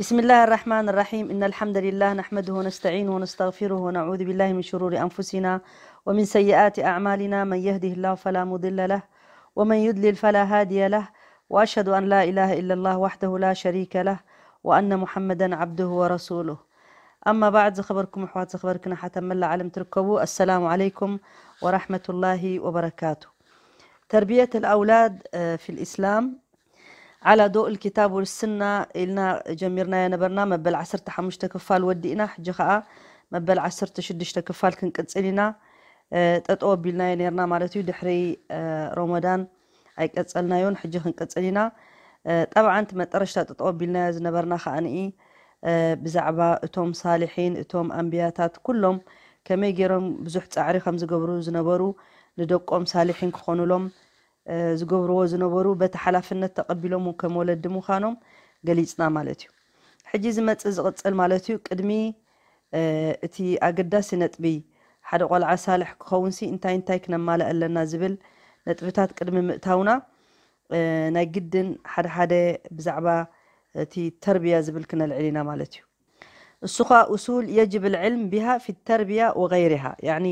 بسم الله الرحمن الرحيم إن الحمد لله نحمده ونستعينه ونستغفره ونعوذ بالله من شرور أنفسنا ومن سيئات أعمالنا من يهده الله فلا مضل له ومن يدلل فلا هادي له وأشهد أن لا إله إلا الله وحده لا شريك له وأن محمدا عبده ورسوله أما بعد خبركم أحوات خبركنا حتى ملا علم تركبوا السلام عليكم ورحمة الله وبركاته تربية الأولاد في الإسلام على ضوء الكتاب والسنه إلنا جميرنا يا نبرنا مبل عصر تحمش تكفال ودينا حجي ما مبل عصر تكفال كفال كنقصلينا أه، تطوب بلنا يا نيرنا مالتي دحري أه، رمضان اي كتسالنا يون حجي كنقصلينا أه، طبعا انت مطرشت تطوب بلنا يا نبرنا خاني بزعبا اتوم صالحين اتوم انبياتات كلهم كما يجرم بزحت تعري خمس قبرو زنبرو لدقوم صالحين كخونو لهم ዝገብርዎ ዝነበሩ በቲ ሓላፍነት ተቐቢሎምን ከም ወለዲ ምዃኖም ገሊፅና ማለት እዩ ሕጂ ዝመፅእ ዝቕፅል ማለት እዩ ቅድሚ እቲ ኣገዳሲ ነጥቢ ሓደ ቆልዓ ሳልሕ ክኸውን ሲ እንታይ እንታይ ክነማልእ ኣለና ዝብል ነጥብታት ቅድሚ ምእታውና ናይ ግድን ሓደ ሓደ ብዛዕባ እቲ ተርቢያ ዝብል ክነልዕል ኢና ማለት እዩ እሱ ከዓ እሱል የጅብ ልዕልም ቢሃ ፊ ተርቢያ ወገይርሃ ያዕኒ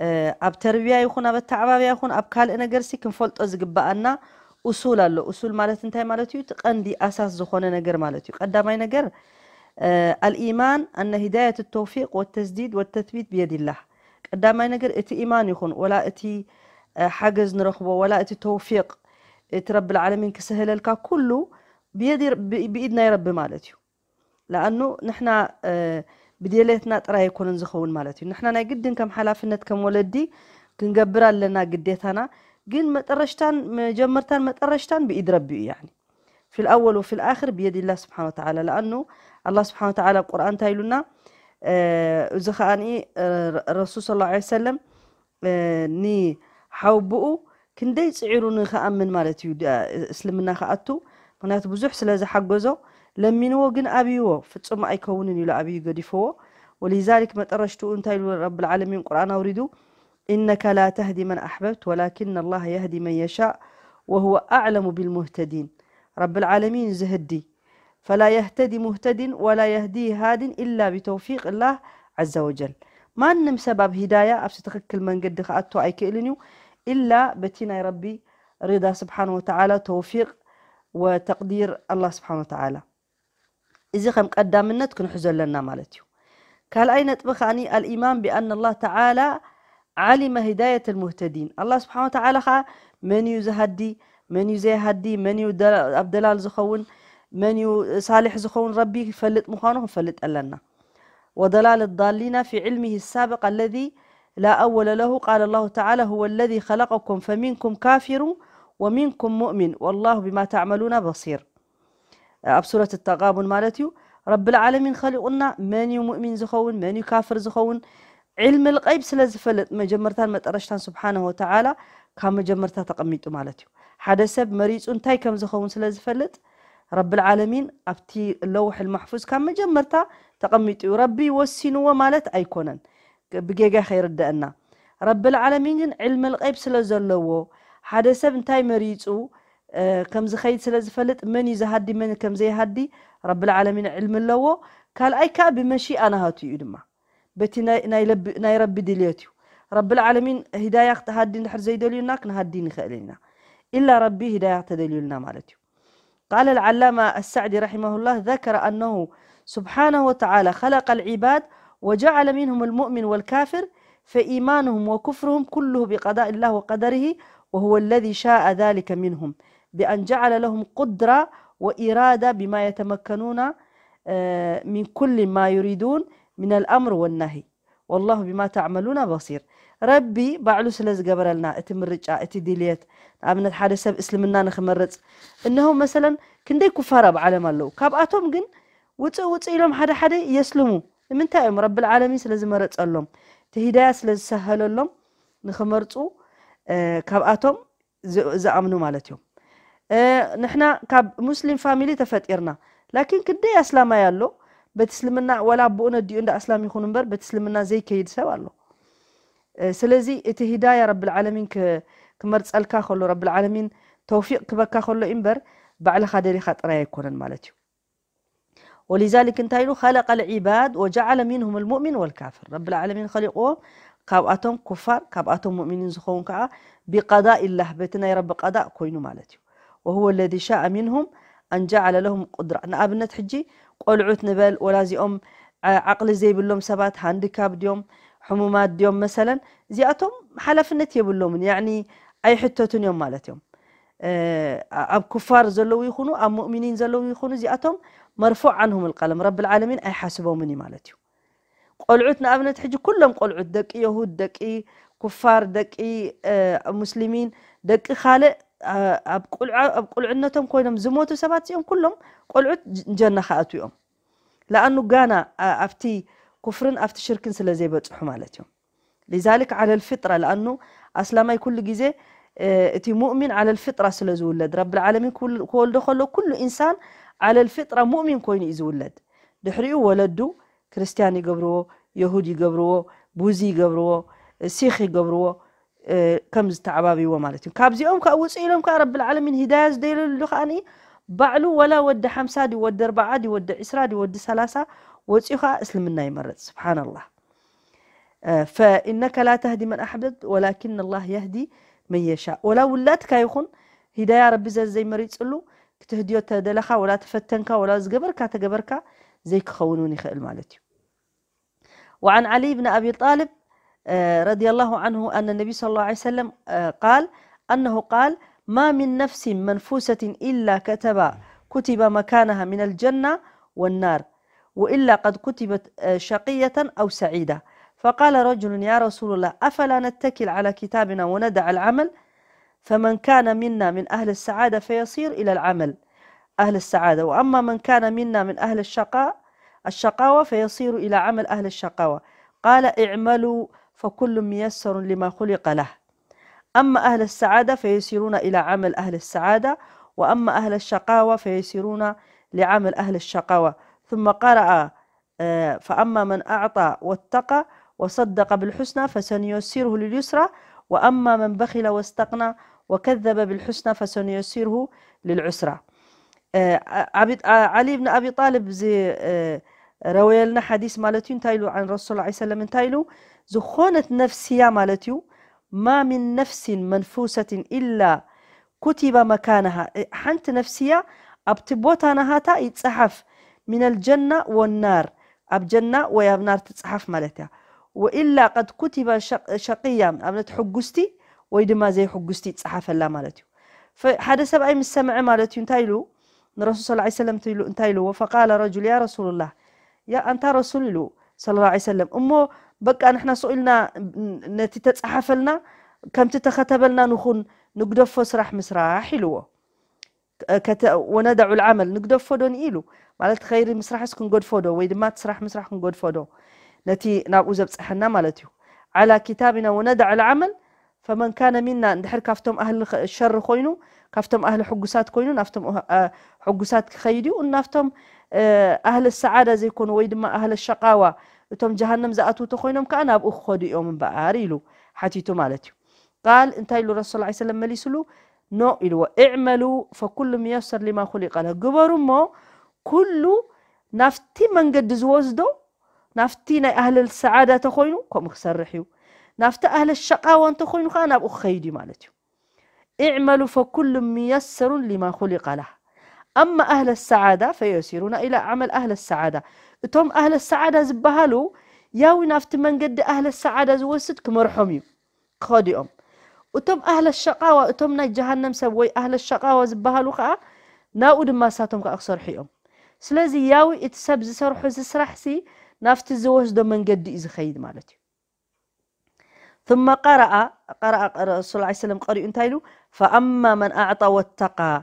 اب تربية يخون اب التعبابة يخون اب كال انا قرسي كنفولت ازقب بأنا اصول اللو اصول مالت انتهي مالتيو تقندي اساس زخون انا قر مالتيو قداماي نقر آه الايمان ان هداية التوفيق والتسديد والتثبيت بيد الله قداماي نقر اتي ايمان يخون ولا اتي حاجز نرخبه ولا اتي توفيق اترب العالمين كسهل لك كله بيد بإيدنا يا رب مالتيو نحنا آه بديلتنا ترى يكون زخون مالتي نحنا نجد كم حالا في النت كم ولدي كن جبرا لنا قديتنا جن مترشتان جمرتان مترشتان بإيد ربي يعني في الأول وفي الآخر بيد الله سبحانه وتعالى لأنه الله سبحانه وتعالى القرآن تايلنا ااا زخاني الرسول صلى الله عليه وسلم ااا ني حوبؤ كن دايس عيروني خامن مالتي اسلمنا خاتو معناته بزوح سلازا حقوزو لمنو جن أبيو فتصم أي كون يلا أبيو قد ولذلك ما ترشت أنت رب العالمين قرآن أريدو إنك لا تهدي من أحببت ولكن الله يهدي من يشاء وهو أعلم بالمهتدين رب العالمين زهدي فلا يهتدي مهتد ولا يهدي هاد إلا بتوفيق الله عز وجل ما نم سبب هداية أبستخك من قد خاتو أي كإلنيو إلا بتينا يا ربي رضا سبحانه وتعالى توفيق وتقدير الله سبحانه وتعالى إذا خم قدام النت كن حزل لنا مالتيو قال أين تبخاني الإيمان بأن الله تعالى علم هداية المهتدين الله سبحانه وتعالى خا من يزهدي من يزهدي من يدلال زخون من صالح زخون ربي فلت مخانه فلت ألنا وضلال الضالين في علمه السابق الذي لا أول له قال الله تعالى هو الذي خلقكم فمنكم كافر ومنكم مؤمن والله بما تعملون بصير أبصرة التقابل مالتيو رب العالمين خلقنا من مؤمن زخون من كافر زخون علم الغيب سلازفلت مجمرتان مترشتان سبحانه وتعالى كما جمرتا تقميتو مالتيو حدا سب مريسون تاي كم زخون سلازفلت رب العالمين أبتي اللوح المحفوظ كما جمرتا تقميتو ربي وسينو مالت أيكونا بجيجا خير الدأنا رب العالمين علم الغيب سلازلوو حدا سب تاي مريسو كم زخيت سلازفلت من يزهدي من كم زيهدي رب العالمين علم اللو قال اي كابي ماشي انا هاتي يدما بتي نا نايلب ناي ربي دليتي رب العالمين هدايا تهدي نحر زي دليلناك نهدي نخلينا الا ربي هدايا تدليلنا مالتي قال العلامه السعدي رحمه الله ذكر انه سبحانه وتعالى خلق العباد وجعل منهم المؤمن والكافر فإيمانهم وكفرهم كله بقضاء الله وقدره وهو الذي شاء ذلك منهم بأن جعل لهم قدرة وإرادة بما يتمكنون آه، من كل ما يريدون من الأمر والنهي والله بما تعملون بصير ربي بعلو سلس قبر لنا اتم الرجاء اتي ديليت عبنت نعم، حالة سب اسلمنا نخمرت انه مثلا كندي كفارة بعالم الله كاب اتوم قن وطع وطع لهم حدا حدا يسلموا من تائم رب العالمين سلس مرت اللهم تهدايا سلس سهل اللهم نخمرتو كاب اتوم زامنوا مالتهم نحنا كاب مسلم فاميلي تفتيرنا لكن كدي اسلام الله بتسلمنا ولا بونا ديو عند اسلام يكون نبر بتسلمنا زي كيد سوالو سلزي اتي هدايه رب العالمين كمرت سالكا خلو رب العالمين توفيق كبكا خلو امبر بعل خادري خاطر يكون مالتي ولذلك انتايلو خلق العباد وجعل منهم المؤمن والكافر رب العالمين خلقو كاب اتوم كفار كاب اتوم مؤمنين زخون كا بقضاء الله بتنا رب قضاء كوينو مالتي وهو الذي شاء منهم أن جعل لهم قدرة أنا أبنى تحجي قلعوت نبل ولازي أم آه، عقل زي باللوم سبات هانديكاب ديوم حمومات ديوم مثلا زي أتم حلف حلفنت يبلوم يعني أي حتة يوم مالت يوم آه، أب كفار زلو يخونوا أب مؤمنين زلو يخونوا زي أتم مرفوع عنهم القلم رب العالمين أي حاسبه مني مالت يوم قلعوتنا أبنى تحجي كلهم قلعوت دك يهود دك كفار دك آه، مسلمين دك خالق ኣብ ቁልዕነቶም ኮይኖም ዝሞቱ ሰባት እዚኦም ኩሎም ቆልዑት ጀና ከኣቱ እዮም ለኣኑ ጋና ኣብቲ ኩፍርን ኣብቲ ሽርክን ስለ ዘይበፅሑ ማለት እዮም لذلك على الفطرة لأنه أسلامي كل جزء እቲ ሙእሚን ዓለ ልፍጥራ ስለ ዝውለድ ረቢ ልዓለሚን ክወልዶ ከሎ ኩሉ ኢንሳን ዓለ ልፍጥራ ሙእሚን ኮይኑ እዩ ዝውለድ ድሕሪኡ ወለዱ ክርስቲያን ይገብርዎ የሁድ ይገብርዎ ቡዚ ይገብርዎ ሲኽ ይገብርዎ كم تعبابي ومالتي كابزيوم كاوسي لهم كرب العالمين هداز ديل اللخاني بعلو ولا ود حمسادي ود ربعادي ود عسرادي ود سلاسة وسيخا اسلمنا يمرد سبحان الله آه، فانك لا تهدي من أحبت ولكن الله يهدي من يشاء ولا ولات كايخون هدايا ربي زي, زي مريض له كتهديو تدلخا ولا تفتنك ولا زقبركا تقبركا زي كخونوني خيل مالتي وعن علي بن ابي طالب آه، رضي الله عنه أن النبي صلى الله عليه وسلم آه، قال أنه قال ما من نفس منفوسة إلا كتب كتب مكانها من الجنة والنار وإلا قد كتبت آه، شقية أو سعيدة فقال رجل يا رسول الله أفلا نتكل على كتابنا وندع العمل فمن كان منا من أهل السعادة فيصير إلى العمل أهل السعادة وأما من كان منا من أهل الشقاء الشقاوة فيصير إلى عمل أهل الشقاوة قال اعملوا فكل ميسر لما خلق له أما أهل السعادة فيسيرون إلى عمل أهل السعادة وأما أهل الشقاوة فيسيرون لعمل أهل الشقاوة ثم قرأ آه، فأما من أعطى واتقى وصدق بالحسنى فسنيسره لليسرى وأما من بخل واستقنى وكذب بالحسنى فسنيسره للعسرى آه، آه، علي بن أبي طالب زي روي لنا حديث مالتين تايلو عن رسول الله عليه وسلم تايلو زخونة نفسية مالتيو ما من نفس منفوسة إلا كتب مكانها حنت نفسية أبتبوتا نهاتا يتصحف من الجنة والنار أب جنة ويا نار تتصحف مالتها وإلا قد كتب شقيا أبنت حقستي ويدما زي حقستي تصحف الله مالتيو فحدا سبعي من السمع مالتيو انتايلو الرسول صلى الله عليه وسلم انتايلو وفقال رجل يا رسول الله يا أنت رسول الله صلى الله عليه وسلم أمه بقى نحنا سئلنا نتي تتصحفلنا كم تتختبلنا نخون نقدفو سرح مسرح حلوة كت وندع العمل نقدفو دون إيلو مالت خير مسرح سكون قد فودو ويد ما تسرح مسرح كون قد فودو نتي نابوزة بصحنا مالتيو على كتابنا وندع العمل فمن كان منا ندحر كافتم أهل الشر خوينو كافتم أهل حجوسات خوينو نافتم حجوسات خيدي ونافتم أهل السعادة زي كون ويد ما أهل الشقاوة እቶም ጀሃነም ዝኣትዉ ተኮይኖም ከዓ ናብኡ ክኸዲኦም እምበኣር ኢሉ ሓቲቱ ማለት እዩ ቃል እንታይ ኢሉ ረሱል ስ ሰለም መሊስሉ ኖ ኢልዎ እዕመሉ ፈኩሉ ምየሰር ሊማ ኩሊቀ ለ ግበሩ እሞ ኩሉ ናፍቲ መንገዲ ዝወስዶ ናፍቲ ናይ ኣህለ ሰዓዳ እንተኮይኑ ከምኡ ክሰርሕ እዩ ናፍቲ ኣህለ ሸቃወ እንተኮይኑ ከዓ ናብኡ ክኸይድ እዩ ማለት እዩ እዕመሉ ፈኩሉ ምየሰሩን ሊማ ኩሊቀ ላ أما أهل السعادة فيسيرون إلى عمل أهل السعادة እቶም ኣህለ ሰዓዳ ዝበሃሉ ያዊ ናብቲ መንገዲ ኣህለ ሰዓዳ ዝወስድ ክመርሖም እዩ ክኸዲኦም እቶም ኣህለ ሸቃዋ እቶም ናይ ጀሃንም ሰብ ወይ ኣህለ ሸቃዋ ዝበሃሉ ከዓ ናብኡ ድማ ሳቶም ከዓ ክሰርሑ እዮም ስለዚ ያዊ እቲ ሰብ ዝሰርሖ እዚ ስራሕሲ ናብቲ ዝወስዶ መንገዲ እዩ ዝኸይድ ማለት እዩ ثم قرأ قرأ رسول الله عليه وسلم قرئ انتهى فأما من أعطى واتقى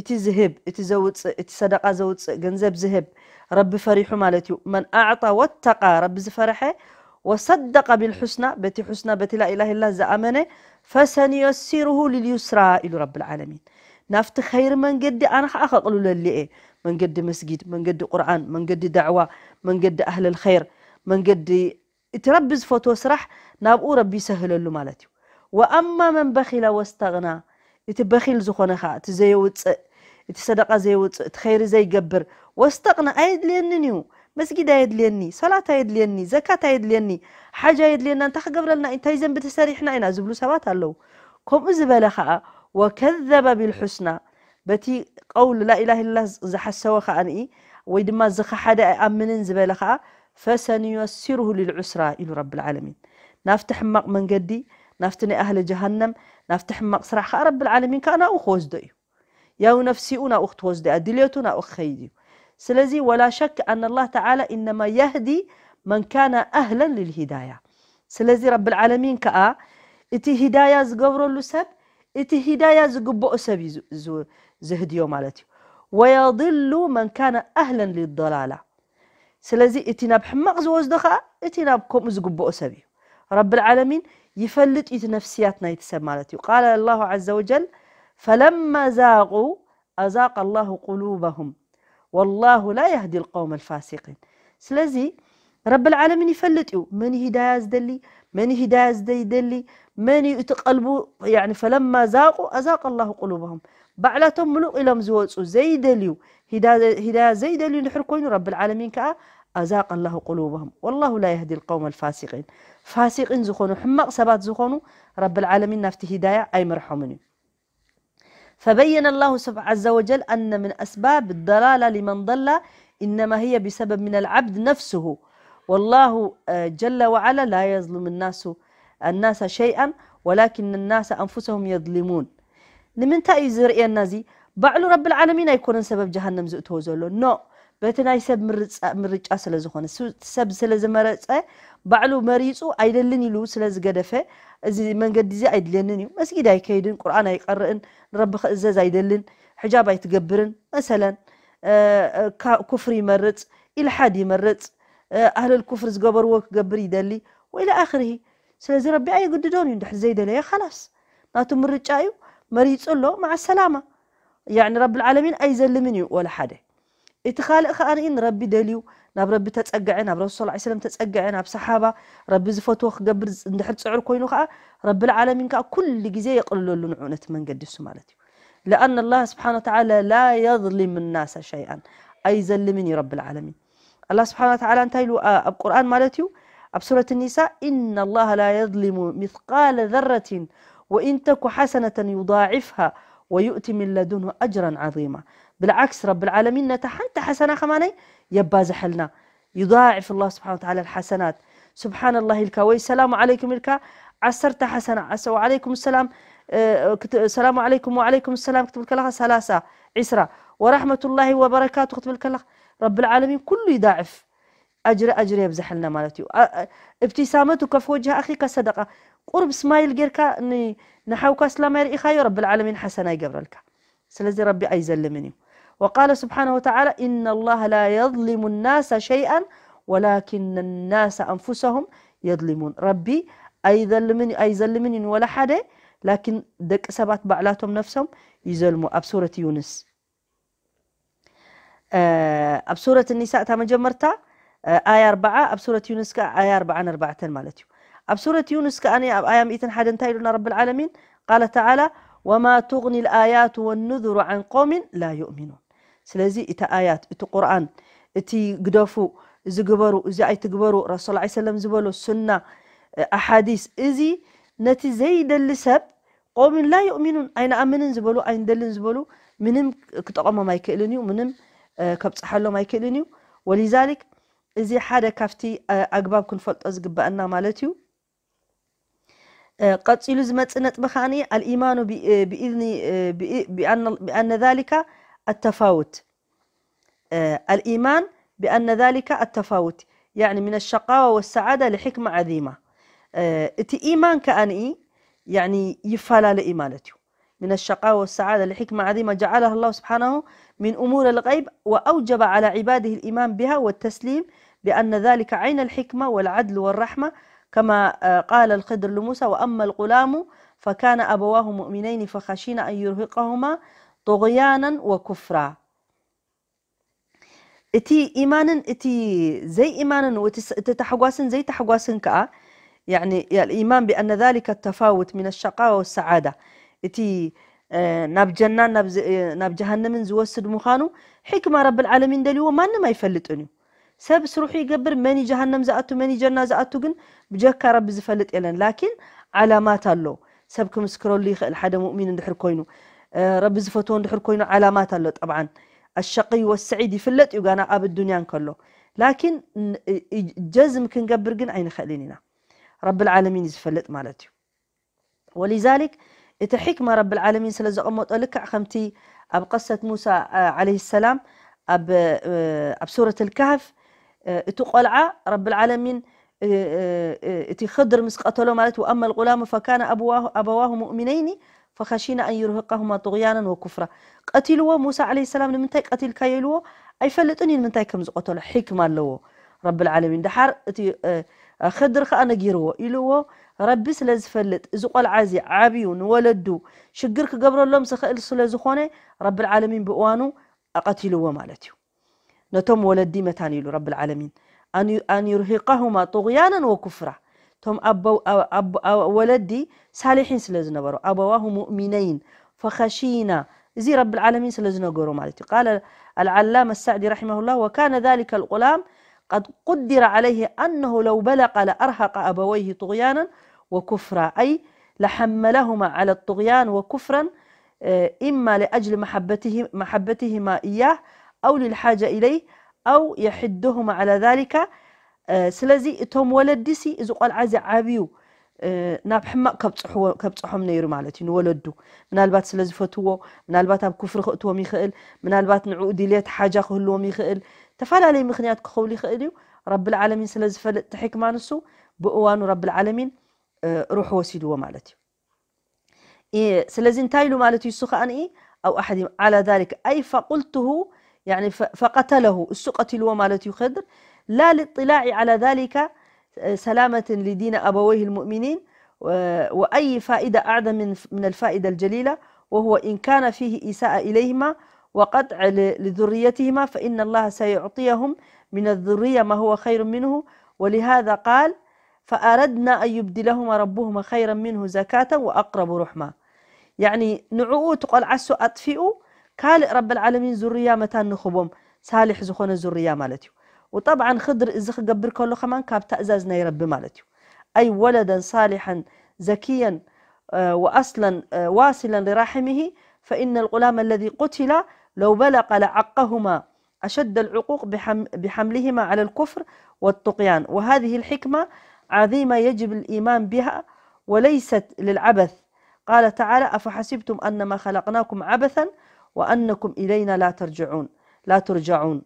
እቲ ዝህብ እቲ ዘውፅእ እቲ ሰደቃ ዘውፅእ ገንዘብ ዝህብ ረቢ ፈሪሑ ማለት እዩ መን ኣዕጣ ወተቃ ረቢ ዝፈረሐ ወሰደቀ ብልሑስና በቲ ሑስና በቲ ላኢላ ላ ዝኣመነ ፈሰንየሲርሁ ልልዩስራ ኢሉ ረብ ልዓለሚን ናፍቲ ኸይሪ መንገዲ ኣነ ከዓ ከቕልለሊ እየ መንገዲ መስጊድ መንገዲ ቁርኣን መንገዲ ዳዕዋ መንገዲ ኣህለል ኸይር መንገዲ እቲ ረቢ ዝፈትዎ ስራሕ ናብኡ ረቢ ይሰህለሉ ማለት እዩ ወኣማ መን በኺላ ወስተቕና እቲ በኺል ዝኾነ ኸ እቲ ዘየውፅእ እቲ ሰደቃ ዘየውፅእ እቲ ኸይሪ ዘይገብር ወስተቕና ኣየድልየንን እዩ መስጊድ ኣየድልየኒ ሰላት ኣየድልየኒ ዘካት ኣየድልየኒ ሓጅ ኣየድልየና እንታይ ክገብረልና እንታይ ዘንቢ ተሰሪሕና ኢና ዝብሉ ሰባት ኣለው ከምኡ ዝበለ ከዓ ወከዘበ ቢልሑስና በቲ ቀውል ላኢላ ላ ዝሓሰወ ከዓ ንኢ ወይ ድማ ዝኸሓደ ኣይኣምንን ዝበለ ከዓ ፈሰንዩሲርሁ ልልዑስራ ኢሉ ረብ ልዓለሚን ናፍቲ ሕማቕ መንገዲ ናፍቲ ናይ ኣህሊ ጀሃነም نفتح مقصرع خا رب العالمين كأنا أخوز ديو يا نفسي أنا أخت وزدي أدليتنا أخي ديو سلزي ولا شك أن الله تعالى إنما يهدي من كان أهلا للهداية سلزي رب العالمين كأ إتي هداية زقبرو لسب إتي هداية زقبو أسب زهديو مالتي ويضل من كان أهلا للضلالة سلزي إتي نبح حمق زوز إتي ناب زقبو أسبي رب العالمين يفلت إذ نفسيات نايت سمالتي قال الله عز وجل فلما زاغوا أزاق الله قلوبهم والله لا يهدي القوم الفاسقين سلزي رب العالمين يفلت من هداية دلي من هداية دلي, دلي من يتقلبوا يعني فلما زاغوا أزاق الله قلوبهم بعلا تملو إلى مزوز زي دليو هدا هدا زي دليو نحركوين رب العالمين كأ أزاق الله قلوبهم والله لا يهدي القوم الفاسقين فاسقين ዝኾኑ حماق سبات ዝኾኑ رب العالمين نفتي هداية أي مرحومني فبين الله عز وجل أن من أسباب الضلالة لمن ضل إنما هي بسبب من العبد نفسه والله آه، جل وعلا لا يظلم الناس الناس شيئا ولكن الناس أنفسهم يظلمون لمن تأي زرئي النازي بعلو رب العالمين يكون سبب جهنم زئته زلو نو no. በቲ ናይ ሰብ ምርጫ ስለ ዝኾነ ሰብ ስለ ዝመረፀ ባዕሉ መሪፁ ኣይደልን ኢሉ ስለ ዝገደፈ እዚ መንገዲ እዚ ኣይድልየንን እዩ መስጊድ ኣይከይድን ቁርኣን ኣይቀርእን ንረቢ ክእዘዝ ኣይደልን ሕጃብ ኣይትገብርን መሰለን ኩፍሪ ይመርፅ ኢልሓድ ይመርፅ ኣህለል ኩፍሪ ዝገበርዎ ክገብር ይደሊ ወይ ለኣኽሪ ስለዚ ረቢ ኣየግድዶን እዩ እንድሕር ዘይደለየ ከላስ ናቱ ምርጫ እዩ መሪፁ ኣሎ ማዓ ሰላማ ያዕኒ ረቢ ልዓለሚን ኣይዘልምን እዩ ወላ ሓደ إتي انا ان ربي دليو ناب ربي تتسقعي ناب رسول الله عليه وسلم تتسقعي ناب صحابة ربي زفوتو خقبر ندحر سعر كوينو خا رب العالمين كا كل جزية يقولوا له نعونة من قدسو مالتي لأن الله سبحانه وتعالى لا يظلم الناس شيئا أي ظلمني رب العالمين الله سبحانه وتعالى انتايلو القرآن مالتيو أب سورة النساء إن الله لا يظلم مثقال ذرة وإن تك حسنة يضاعفها ويؤتي من لدنه أجرا عظيما بالعكس رب العالمين نتحنت حسنة خماني يباز حلنا يضاعف الله سبحانه وتعالى الحسنات سبحان الله الكا والسلام عليكم الكا عسرت حسنة عسى وعليكم السلام آه، السلام عليكم وعليكم السلام كتب الكلاخ سلاسة عسرة ورحمة الله وبركاته كتب الكلاخ رب العالمين كله يضاعف أجر أجر يبزح لنا مالتي ابتسامتك في وجه أخيك صدقة قرب سمايل غيرك نحوك سلام يرئي رب العالمين حسنة يقبر لك سلزي ربي مني وقال سبحانه وتعالى إن الله لا يظلم الناس شيئا ولكن الناس أنفسهم يظلمون ربي أيظلمني أيظلمني ولا حدا لكن دق سبات بعلاتهم نفسهم يظلموا أب سورة يونس آه، أب سورة النساء جمرتا آه، آية أربعة أب سورة يونس آية أربعة أربعة مالتيو أب سورة يونس كأني أب آية مئة حدا انتهي رب العالمين قال تعالى وما تغني الآيات والنذر عن قوم لا يؤمنون سلازي إتا آيات إتا قرآن إتي قدوفو إزي قبرو إزي آي تقبرو رسول الله عليه وسلم زبولو سنة أحاديث إزي نتي زيد اللي سب قوم لا يؤمنون أين أمنن زبولو أين دلين زبولو منم كتقوم ما يكئلنيو منم كبت حلو ما يكئلنيو ولذلك إزي حادة كافتي أقباب كن فلت أزقب بأننا مالتيو قد يلزمت أن الإيمان بإذن بأن بأن ذلك التفاوت آه، الإيمان بأن ذلك التفاوت يعني من الشقاوة والسعادة لحكمة عظيمة آه، إتي إيمان كأني يعني يفعل لإيمانته من الشقاوة والسعادة لحكمة عظيمة جعلها الله سبحانه من أمور الغيب وأوجب على عباده الإيمان بها والتسليم بأن ذلك عين الحكمة والعدل والرحمة كما آه، قال الخضر لموسى وأما الغلام فكان أبواه مؤمنين فخشينا أن يرهقهما طغيانا وكفرا اتي ايمانا اتي زي ايمانا وتتحواسا زي تحواسا كا يعني الايمان بان ذلك التفاوت من الشقاء والسعاده اتي آه، ناب جنان ناب آه، ناب جهنم زوسد مخانو حكمه رب العالمين دليو ما ما يفلطني سب سروحي قبر ماني جهنم زاتو ماني جنة زاتو جن بجاك رب زفلت إلن لكن علامات الله سبكم سكرولي لي حدا مؤمن اندحر كوينو ربي زفتون ندحر كوينو علامات اللو طبعا الشقي والسعيد يفلت يقانا اب الدنيا كله لكن جزم كن قبرقن عين خليننا رب العالمين يزفلت مالتي ولذلك إت حكمة رب العالمين سلزا أمو تقولك خمتي أب قصة موسى عليه السلام أب, أب سورة الكهف تقول رب العالمين إتي مسقطة مسقطلو مالت وأما الغلام فكان أبواه أبواه مؤمنين فخشينا أن يرهقهما طغيانا وكفرا قتلوا موسى عليه السلام لمنتاي قتل كايلوا أي فلتني لمنتاي كمز قتل حكمة لو رب العالمين دحر أتي آه، خدر خانا جيروا إلوا رب سلاز فلت زق العازي عبيو نولدو شقرك قبر اللهم سخائل سلاز خواني رب العالمين بوانو أقتلوا مالتيو نتم ولدي متانيلو رب العالمين أن يرهقهما طغيانا وكفرا أبو ወለዲ ولدي صالحين سلزنا برو أبواه مؤمنين فخشينا زي رب العالمين سلزنا قروا مالتي قال العلامة السعدي رحمه الله وكان ذلك الغلام قد قدر عليه أنه لو بلغ لأرهق أبويه طغيانا وكفرا أي لحملهما على الطغيان وكفرا إما لأجل محبته محبتهما إياه أو للحاجة إليه أو يحدهما على ذلك سلازي إتوم ولدي سي إذو قال عازي عابيو ناب حما حماق كبتحهم نيرو معلتين ولدو من البات سلازي فتوو من البات كفر خطوو ميخيل من البات نعود ليت حاجة خلوو ميخيل تفال علي مخنيات كخولي خيليو رب العالمين سلازي فلت حكما نسو بقوانو رب العالمين روحو وسيدو معلتي إيه سلازين تايلو معلتي السخان إيه أو أحد على ذلك أي فقلته يعني فقتله السقة الومالة خدر لا للاطلاع على ذلك آه، سلامة لدين أبويه المؤمنين وأي فائدة أعظم من الفائدة الجليلة وهو إن كان فيه إساءة إليهما وقطع لذريتهما فإن الله سيعطيهم من الذرية ما هو خير منه ولهذا قال فأردنا أن يبدلهما ربهما خيرا منه زكاة وأقرب رحمة يعني نعو تقول عسو أطفئوا قال رب العالمين زريا متان نخبهم سالح زخون زريا مالتيو وطبعا خضر እዚ قبر كله خمان كاب تأزاز ናይ ረቢ ማለት እዩ ኣይ ወለደን وأصلا آه، واصلا لرحمه فإن الغلام الذي قتل لو بلغ لعقهما أشد العقوق بحملهما على الكفر والطغيان وهذه الحكمة عظيمة يجب الإيمان بها وليست للعبث قال تعالى أفحسبتم أنما خلقناكم عبثا وأنكم إلينا لا ترجعون لا ترجعون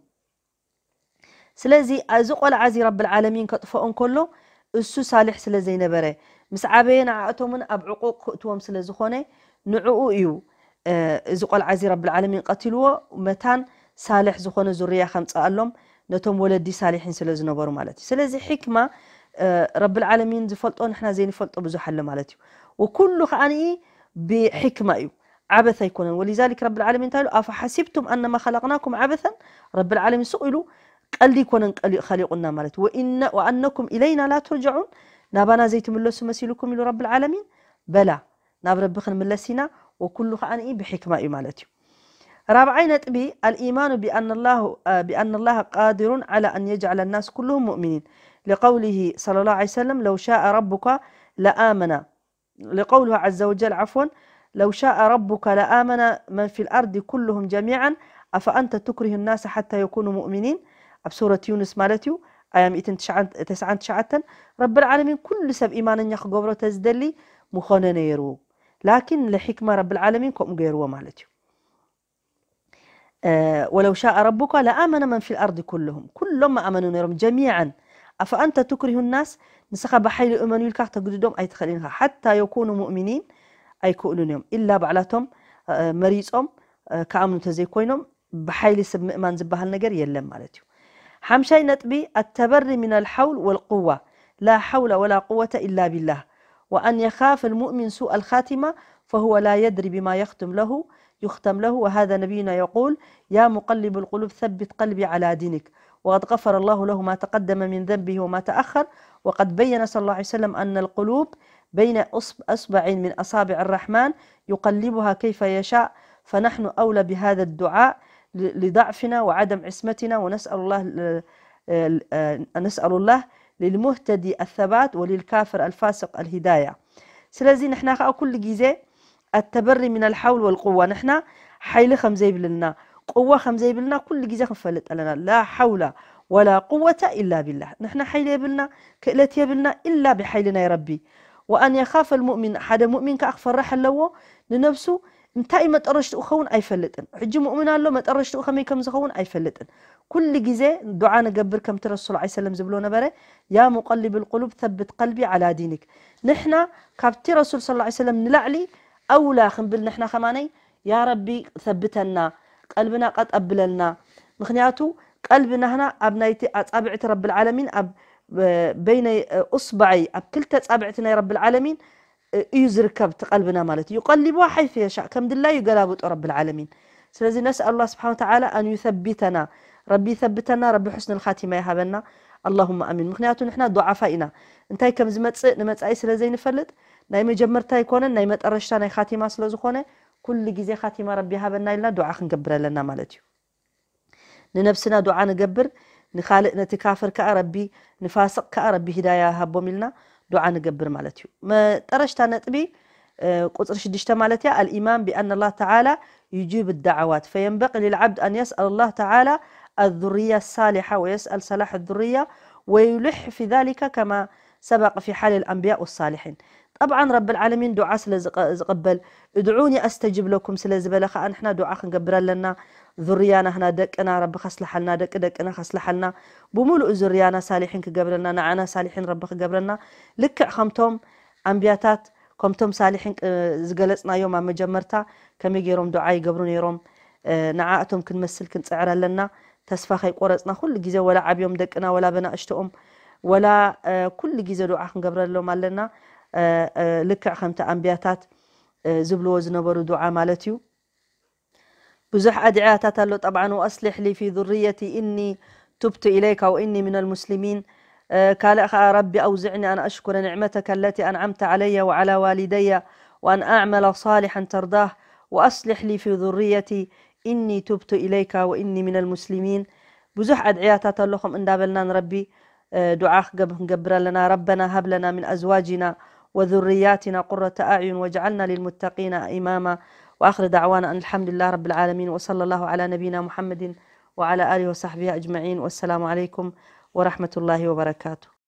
سلازي ازو قول رب العالمين كطفؤون كله اسو صالح سلازي نبري مس عابين عاتومن اب عقوق توم سلازي خوني نعو ايو ازو قول رب العالمين قتلوا ومتان صالح زخونه زريا خمس قالهم نتوم ولدي صالحين سلازي نبرو مالتي سلازي حكمه رب العالمين زفلطو نحنا زين فلطو بزو حل مالتي وكل خاني بحكمه ايو عبثا يكون ولذلك رب العالمين قال افحسبتم انما خلقناكم عبثا رب العالمين سئلوا ቀሊ ኮነን ኸሊቁና ማለት ወአነኩም ኢለይና ላ ትርጅዑን ናባና ዘይትምለሱ መሲልኩም ኢሉ ረብ ልዓለሚን በላ ናብ ረቢ ክንምለስ ኢና ወኩሉ ከዓኒ ብሕክማ بحكمة ማለት እዩ رابعي نتبي الإيمان بأن الله بأن الله قادر على أن يجعل الناس كلهم مؤمنين لقوله صلى الله عليه وسلم لو شاء ربك لآمن لقوله عز وجل عفوا لو شاء ربك لآمن من في الأرض كلهم جميعا أفأنت تكره الناس حتى يكونوا مؤمنين اب سورة يونس مالتيو ايام اتن تسعان 199 رب العالمين كل سب ايمان ان يخبره تزدلي مخونا نيرو لكن لحكمة رب العالمين كم غيروا مالتيو أه ولو شاء ربك لآمن من في الأرض كلهم كلهم ما آمنوا نيرهم جميعا أفأنت تكره الناس نسخة بحيل الأمان يلكح تقددهم أي تخلينها حتى يكونوا مؤمنين أي كؤلونهم إلا بعلاتهم آه، مريضهم آه، كأمنوا تزيكوينهم بحيل سب مؤمن زبها النجر يلم مالتيو حمشي نتبي التبري من الحول والقوة لا حول ولا قوة إلا بالله وأن يخاف المؤمن سوء الخاتمة فهو لا يدري بما يختم له يختم له وهذا نبينا يقول يا مقلب القلوب ثبت قلبي على دينك وقد غفر الله له ما تقدم من ذنبه وما تأخر وقد بين صلى الله عليه وسلم أن القلوب بين أصبع من أصابع الرحمن يقلبها كيف يشاء فنحن أولى بهذا الدعاء لضعفنا وعدم عصمتنا ونسأل الله نسأل الله للمهتدي الثبات وللكافر الفاسق الهداية سلازي نحنا كل جيزة التبري من الحول والقوة نحنا حيل خمزي بلنا قوة خمزي بلنا كل جيزة خفلت لنا لا حول ولا قوة إلا بالله نحنا حيل يبلنا كئلت يبلنا إلا بحيلنا يا ربي وأن يخاف المؤمن حدا مؤمن كأخفر رحل له لنفسه እንታይ መጠረሽትኡ ክኸውን ኣይፈልጥን ሕጂ ሙእምን ኣሎ መጠረሽትኡ ከመይ ከም ዝኸውን ኣይፈልጥን ኩሉ ግዜ ዱዓ ንገብር ከምቲ ረሱል ለ ሰለም ዝብሎ ነበረ ያ ሙቀሊብ ልቁሉብ ተብት ቀልቢ ዓላ ዲኒክ ንሕና ካብቲ ረሱል ስ ሰለም ንላዕሊ ኣውላ ክንብል ንሕና ከማነይ ያ ረቢ ሰብተና ቀልብና ቀጥ ኣብለልና ምክንያቱ ቀልቢ ናህና ኣብ ናይቲ ኣፃብዕቲ ረብልዓለሚን ኣብ በይነ ኣስባዐይ ኣብ ክልተ ፃብዕቲ ናይ ረብልዓለሚን يزركب تقلبنا مالتي يقلبها حيث يشاء كمد الله يقلابط رب العالمين سلازي نسأل الله سبحانه وتعالى أن يثبتنا ربي يثبتنا ربي حسن الخاتمة يهبنا اللهم أمين مخنياتو نحنا ضعفائنا انتاي كم زمت نمت أي سلازي نفلت نايم جمر تاي كونا نايم أرشتا ناي خاتمة سلازو خونا كل جزي خاتمة ربي هبنا إلا دعا خنقبر لنا مالتي ننفسنا دعا نقبر نخالق نتكافر كأربي نفاسق كأربي هدايا هبو ملنا دعاء نقبر مالتيو ما ترشتا نتبي قطر شدشتا مالتيا الإيمان بأن الله تعالى يجيب الدعوات فينبغي للعبد أن يسأل الله تعالى الذرية الصالحة ويسأل صلاح الذرية ويلح في ذلك كما سبق في حال الأنبياء والصالحين طبعا رب العالمين دعاء سلا زقبل ادعوني استجب لكم سلا زبل خا نحنا دعاء خنقبر لنا ذريانا هنا دقنا رب خصلح لنا دق دقنا خصلح لنا بمول ذريانا صالحين كقبر لنا نعنا صالحين رب خقبر لنا لك خمتم انبياتات كمتم صالحين زقلصنا يوم ما مجمرتا كم غيرهم دعاء يقبرون يروم نعاتهم كنمسل كنصعر لنا تسفى خيقورصنا كل جزا ولا عبيهم دقنا ولا بنا اشتهم ولا آه، كل جزر عن قبر الله مالنا لك عن تأنبياتات زبل وزن دعاء مالتي بزح أدعياتات له طبعا وأصلح لي في ذريتي إني تبت إليك وإني من المسلمين قال أخي ربي أوزعني أن أشكر نعمتك التي أنعمت علي وعلى والدي وأن أعمل صالحا ترضاه وأصلح لي في ذريتي إني تبت إليك وإني من المسلمين بزح أدعياتات لكم إن دابلنا ربي دعاء قبر لنا ربنا هب لنا من أزواجنا وذرياتنا قرة أعين واجعلنا للمتقين إماما وآخر دعوانا أن الحمد لله رب العالمين وصلى الله على نبينا محمد وعلى آله وصحبه أجمعين والسلام عليكم ورحمة الله وبركاته